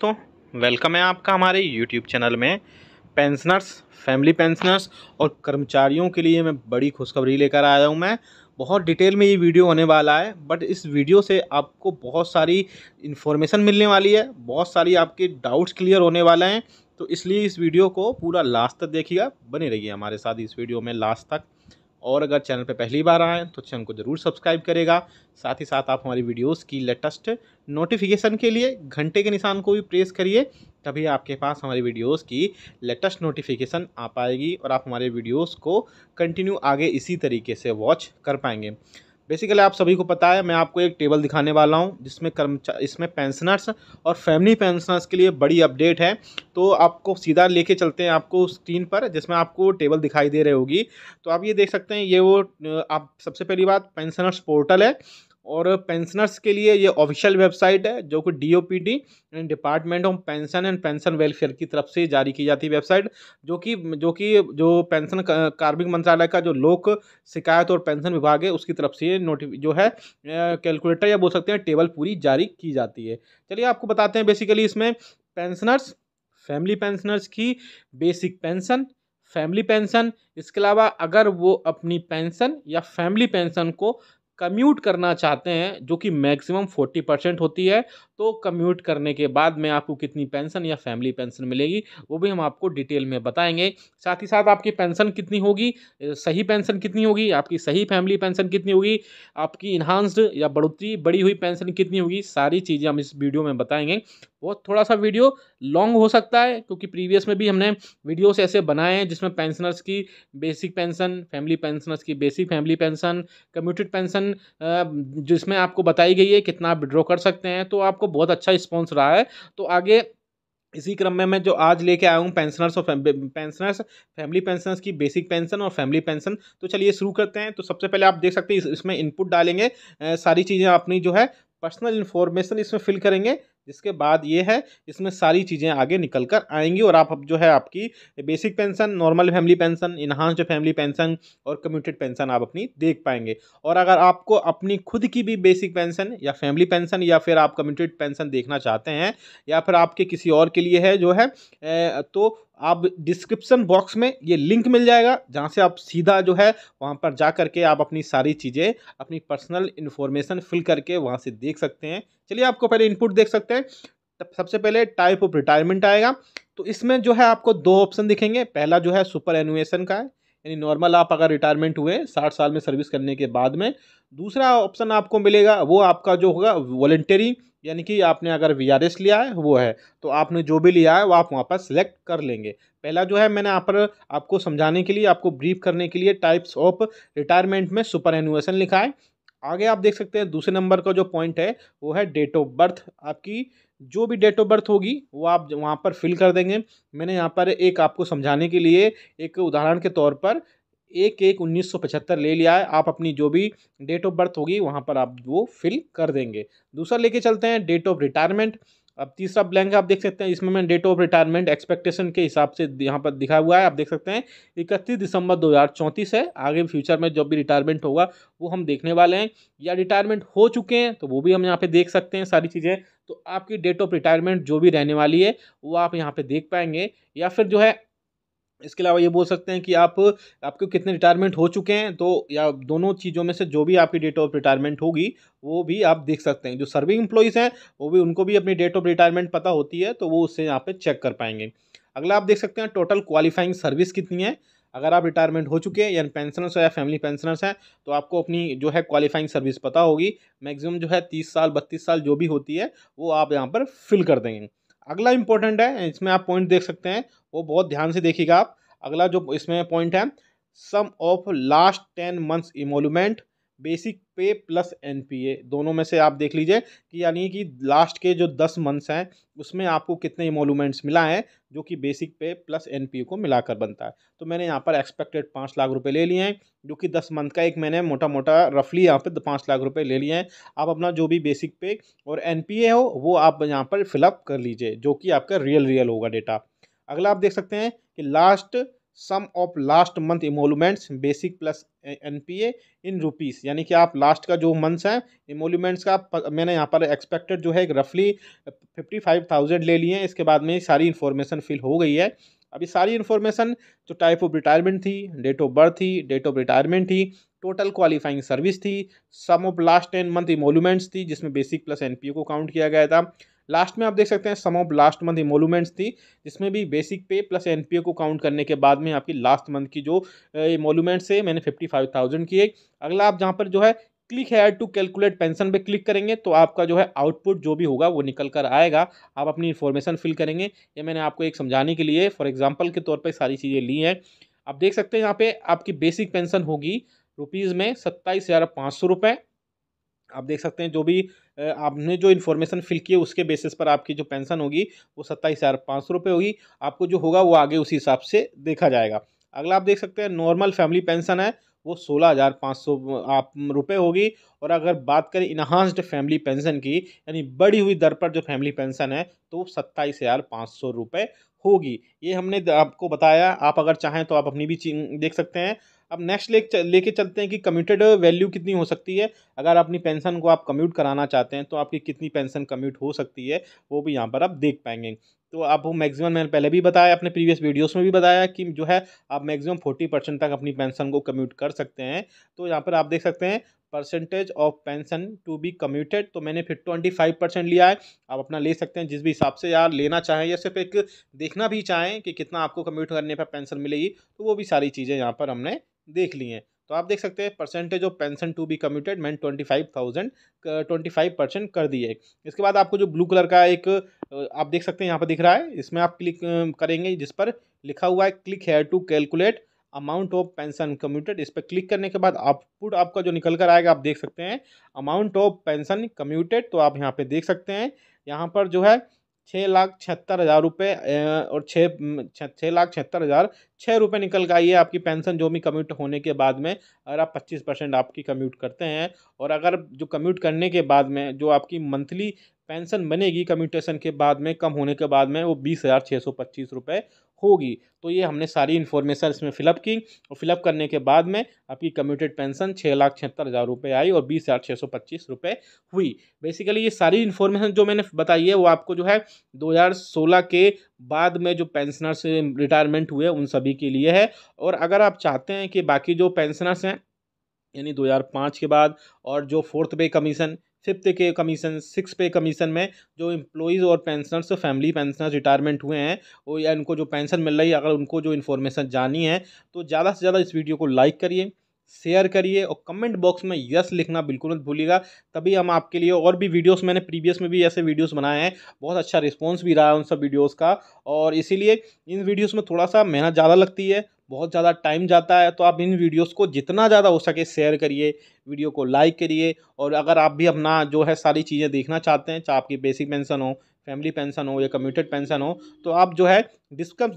दोस्तों वेलकम है आपका हमारे यूट्यूब चैनल में पेंशनर्स फैमिली पेंशनर्स और कर्मचारियों के लिए मैं बड़ी खुशखबरी लेकर आया हूँ मैं बहुत डिटेल में ये वीडियो होने वाला है बट इस वीडियो से आपको बहुत सारी इन्फॉर्मेशन मिलने वाली है बहुत सारी आपके डाउट्स क्लियर होने वाले हैं तो इसलिए इस वीडियो को पूरा लास्ट तक देखिएगा बने रहिए हमारे साथ इस वीडियो में लास्ट तक और अगर चैनल पर पहली बार आएँ तो चैनल को ज़रूर सब्सक्राइब करेगा साथ ही साथ आप हमारी वीडियोस की लेटेस्ट नोटिफिकेशन के लिए घंटे के निशान को भी प्रेस करिए तभी आपके पास हमारी वीडियोस की लेटेस्ट नोटिफिकेशन आ पाएगी और आप हमारे वीडियोस को कंटिन्यू आगे इसी तरीके से वॉच कर पाएंगे बेसिकली आप सभी को पता है मैं आपको एक टेबल दिखाने वाला हूँ जिसमें कर्मचार इसमें पेंशनर्स और फैमिली पेंशनर्स के लिए बड़ी अपडेट है तो आपको सीधा लेके चलते हैं आपको स्क्रीन पर जिसमें आपको टेबल दिखाई दे रही होगी तो आप ये देख सकते हैं ये वो आप सबसे पहली बात पेंशनर्स पोर्टल है और पेंशनर्स के लिए ये ऑफिशियल वेबसाइट है जो कि D O P D department of pension and pension welfare की तरफ से जारी की जाती है वेबसाइट जो कि जो कि जो पेंशन कार्मिक मंत्रालय का जो लोक शिकायत और पेंशन विभाग है उसकी तरफ से नोटिफ जो है कैलकुलेटर या बोल सकते हैं टेबल पूरी जारी की जाती है चलिए आपको बताते हैं बेसिकली इसमें पेंशनर्स फैमिली पेंशनर्स की बेसिक पेंशन फैमिली पेंशन इसके अलावा अगर वो अपनी पेंशन या फैमिली पेंशन को कम्यूट करना चाहते हैं जो कि मैक्सिमम फोर्टी परसेंट होती है तो कम्यूट करने के बाद में आपको कितनी पेंशन या फैमिली पेंशन मिलेगी वो भी हम आपको डिटेल में बताएंगे साथ ही साथ आपकी पेंशन कितनी होगी सही पेंशन कितनी होगी आपकी सही फैमिली पेंशन कितनी होगी आपकी इन्हांस्ड या बढ़ोतरी बड़ी हुई पेंशन कितनी होगी सारी चीज़ें हम इस वीडियो में बताएंगे वो थोड़ा सा वीडियो लॉन्ग हो सकता है क्योंकि प्रीवियस में भी हमने वीडियोस ऐसे बनाए हैं जिसमें पेंशनर्स की बेसिक पेंशन फैमिली पेंशनर्स की basic family pension commuted pension जिसमें आपको बताई गई है कितना आप विड्रॉ कर सकते हैं तो आपको बहुत अच्छा रिस्पॉन्स रहा है तो आगे इसी क्रम में मैं जो आज लेके आया हूँ पेंशनर्स और पेंशनर्स फैमिली पेंशनर्स की बेसिक पेंशन और फैमिली पेंशन तो चलिए शुरू करते हैं तो सबसे पहले आप देख सकते हैं इसमें इनपुट डालेंगे सारी चीज़ें अपनी जो है पर्सनल इन्फॉर्मेशन इसमें फिल करेंगे जिसके बाद ये है इसमें सारी चीज़ें आगे निकल कर आएंगी और आप अब जो है आपकी basic pension normal family pension enhanced family pension और कम्यूटेड पेंशन आप अपनी देख पाएंगे और अगर आपको अपनी खुद की भी बेसिक पेंशन या फैमिली पेंशन या फिर आप कम्यूटेड पेंशन देखना चाहते हैं या फिर आपके किसी और के लिए है जो है तो आप डिस्क्रिप्शन बॉक्स में ये लिंक मिल जाएगा जहाँ से आप सीधा जो है वहाँ पर जा करके आप अपनी सारी चीज़ें अपनी पर्सनल इन्फॉर्मेशन फिल करके वहाँ से देख सकते हैं चलिए आपको पहले इनपुट देख सकते हैं तब सबसे पहले टाइप ऑफ रिटायरमेंट आएगा तो इसमें जो है आपको दो ऑप्शन दिखेंगे पहला जो है सुपर एनुएसन का है यानी नॉर्मल आप अगर रिटायरमेंट हुए साठ साल में सर्विस करने के बाद में दूसरा ऑप्शन आपको मिलेगा वो आपका जो होगा वॉलेंटरी यानी कि आपने अगर वी आर एस लिया है वो है तो आपने जो भी लिया है वो आप वहाँ पर सेलेक्ट कर लेंगे पहला जो है मैंने यहाँ पर आपको समझाने के लिए आपको ब्रीफ करने के लिए टाइप्स ऑफ रिटायरमेंट में सुपर एनुएसन लिखा है आगे आप देख सकते हैं दूसरे नंबर का जो पॉइंट है वो है डेट ऑफ बर्थ आपकी जो भी डेट ऑफ बर्थ होगी वो आप वहाँ पर फिल कर देंगे मैंने यहाँ पर एक आपको समझाने के लिए एक उदाहरण के तौर पर एक एक उन्नीस सौ पचहत्तर ले लिया है आप अपनी जो भी डेट ऑफ बर्थ होगी वहाँ पर आप वो फिल कर देंगे दूसरा लेके चलते हैं डेट ऑफ रिटायरमेंट अब तीसरा ब्लैंक आप देख सकते हैं इसमें मैं डेट ऑफ रिटायरमेंट एक्सपेक्टेशन के हिसाब से यहाँ पर दिखा हुआ है आप देख सकते हैं इकतीस दिसंबर दो हज़ार चौंतीस है आगे फ्यूचर में जब भी रिटायरमेंट होगा वो हम देखने वाले हैं या रिटायरमेंट हो चुके हैं तो वो भी हम यहाँ पे देख सकते हैं सारी चीज़ें तो आपकी डेट ऑफ रिटायरमेंट जो भी रहने वाली है वो आप यहाँ पर देख पाएंगे या फिर जो है इसके अलावा ये बोल सकते हैं कि आप आपके कितने रिटायरमेंट हो चुके हैं तो या दोनों चीज़ों में से जो भी आपकी डेट ऑफ रिटायरमेंट होगी वो भी आप देख सकते हैं जो सर्विंग एम्प्लॉयज़ हैं वो भी उनको भी अपनी डेट ऑफ रिटायरमेंट पता होती है तो वो उससे यहाँ पे चेक कर पाएंगे अगला आप देख सकते हैं टोटल क्वालिफाइंग सर्विस कितनी है अगर आप रिटायरमेंट हो चुके हैं यानी पेंशनर्स हो या फैमिली पेंशनर्स हैं तो आपको अपनी जो है क्वालिफाइंग सर्विस पता होगी मैक्सिमम जो है तीस साल बत्तीस साल जो भी होती है वो आप यहाँ पर फिल कर देंगे अगला इंपॉर्टेंट है इसमें आप पॉइंट देख सकते हैं वो बहुत ध्यान से देखिएगा आप अगला जो इसमें पॉइंट है sum of last ten months emolument basic pay plus N P A दोनों में से आप देख लीजिए कि यानी कि लास्ट के जो दस मंथ्स हैं उसमें आपको कितने इमोलूमेंट्स मिला है जो कि basic pay plus N P ए को मिलाकर बनता है तो मैंने यहाँ पर एक्सपेक्टेड पाँच लाख रुपए ले लिए हैं जो कि दस मंथ का एक मैंने मोटा मोटा रफली यहाँ पर पाँच लाख रुपये ले लिए हैं आप अपना जो भी बेसिक पे और एन पी ए हो वो आप यहाँ पर फिलअप कर लीजिए जो कि आपका रियल रियल होगा डेटा अगला आप देख सकते हैं कि last sum of last month emoluments basic plus N P A in rupees यानी कि आप लास्ट का जो मंथ्स हैं इमोलूमेंट्स का मैंने यहाँ पर एक्सपेक्टेड जो है एक रफली फिफ्टी फाइव थाउजेंड ले लिए हैं इसके बाद में सारी इन्फॉर्मेशन फिल हो गई है अभी सारी इन्फॉर्मेशन जो टाइप ऑफ रिटायरमेंट थी डेट ऑफ बर्थ थी डेट ऑफ रिटायरमेंट थी टोटल क्वालिफाइंग सर्विस थी sum of last ten month emoluments थी जिसमें बेसिक प्लस एन को काउंट किया गया था लास्ट में आप देख सकते हैं sum of last month emoluments थी जिसमें भी बेसिक पे प्लस एन को काउंट करने के बाद में आपकी लास्ट मंथ की जो इमोलूमेंट्स है मैंने फिफ्टी फाइव थाउजेंड किए अगला आप जहाँ पर जो है click here to calculate pension पे क्लिक करेंगे तो आपका जो है आउटपुट जो भी होगा वो निकल कर आएगा आप अपनी इन्फॉर्मेशन फिल करेंगे ये मैंने आपको एक समझाने के लिए फॉर एग्जाम्पल के तौर पर सारी चीज़ें ली हैं आप देख सकते हैं यहाँ पे आपकी बेसिक पेंशन होगी रुपीज़ में सत्ताईस हज़ार पाँच सौ रुपये आप देख सकते हैं जो भी आपने जो इन्फॉर्मेशन फिल की है उसके बेसिस पर आपकी जो पेंशन होगी वो सत्ताईस हज़ार पाँच सौ रुपये होगी आपको जो होगा वो आगे उसी हिसाब से देखा जाएगा अगला आप देख सकते हैं नॉर्मल फैमिली पेंशन है वो सोलह हज़ार पाँच सौ आप रुपये होगी और अगर बात करें इन्हांस्ड फैमिली पेंशन की यानी बढ़ी हुई दर पर जो फैमिली पेंशन है तो सत्ताईस हज़ार पाँच सौ रुपये होगी ये हमने आपको बताया आप अगर चाहें तो आप अपनी भी देख सकते हैं अब नेक्स्ट ले लेके चलते हैं कि कम्यूटेड वैल्यू कितनी हो सकती है अगर अपनी पेंशन को आप कम्यूट कराना चाहते हैं तो आपकी कितनी पेंशन कम्यूट हो सकती है वो भी यहाँ पर आप देख पाएंगे तो आप वो मैक्सिमम मैंने पहले भी बताया अपने प्रीवियस वीडियोस में भी बताया कि जो है आप मैक्सिमम फोर्टी परसेंट तक अपनी पेंशन को कम्यूट कर सकते हैं तो यहाँ पर आप देख सकते हैं percentage of pension to be commuted तो मैंने फिर ट्वेंटी फाइव परसेंट लिया है आप अपना ले सकते हैं जिस भी हिसाब से यार लेना चाहें या सिर्फ एक देखना भी चाहें कि कितना आपको कम्यूट करने पर पेंशन मिलेगी तो वो भी सारी चीज़ें यहाँ पर हमने देख ली हैं तो आप देख सकते हैं percentage of pension to be commuted मैंने twenty five thousand twenty five percent कर दिए इसके बाद आपको जो ब्लू कलर का एक आप देख सकते हैं यहाँ पर दिख रहा है इसमें आप क्लिक करेंगे जिस पर लिखा हुआ है click here to calculate amount of pension commuted इस पर क्लिक करने के बाद आउटपुट आपका जो निकल कर आएगा आप देख सकते हैं अमाउंट ऑफ पेंशन कम्यूटेड तो आप यहाँ पे देख सकते हैं यहाँ पर जो है छः लाख छिहत्तर हज़ार रुपये और छः छः लाख छिहत्तर हज़ार छः रुपये निकल के आइए है आपकी पेंशन जो भी कम्यूट होने के बाद में अगर आप पच्चीस परसेंट आपकी कम्यूट करते हैं और अगर जो कम्यूट करने के बाद में जो आपकी मंथली पेंशन बनेगी कम्यूटेशन के बाद में कम होने के बाद में वो बीस हज़ार छः सौ पच्चीस रुपये होगी तो ये हमने सारी इन्फॉर्मेशन इसमें फिलअप की और फिलअप करने के बाद में आपकी कम्यूटेड पेंशन छः लाख छिहत्तर हज़ार रुपये आई और बीस हज़ार छः सौ पच्चीस रुपये हुई बेसिकली ये सारी इन्फॉर्मेशन जो मैंने बताई है वो आपको जो है सोलह के बाद में जो पेंशनर्स रिटायरमेंट हुए उन सभी के लिए है और अगर आप चाहते हैं कि बाकी जो पेंशनर्स हैं यानी 2005 के बाद और जो फोर्थ पे कमीशन फिफ्थ के कमीशन सिक्स पे कमीशन में जो इम्प्लॉज़ और पेंशनर्स फैमिली पेंशनर्स रिटायरमेंट हुए हैं वो या इनको जो पेंशन मिल रही है अगर उनको जो इन्फॉर्मेशन जानी है तो ज़्यादा से ज़्यादा इस वीडियो को लाइक करिए शेयर करिए और कमेंट बॉक्स में यस लिखना बिल्कुल मत भूलिएगा तभी हम आपके लिए और भी वीडियोस मैंने प्रीवियस में भी ऐसे वीडियोस बनाए हैं बहुत अच्छा रिस्पांस भी रहा है उन सब वीडियोस का और इसीलिए इन वीडियोस में थोड़ा सा मेहनत ज़्यादा लगती है बहुत ज़्यादा टाइम जाता है तो आप इन वीडियोस को जितना ज़्यादा हो सके शेयर करिए वीडियो को लाइक करिए और अगर आप भी अपना जो है सारी चीज़ें देखना चाहते हैं चाहे आपकी बेसिक पेंशन हो फैमिली पेंशन हो या कम्यूटेड पेंशन हो तो आप जो है डिस्कस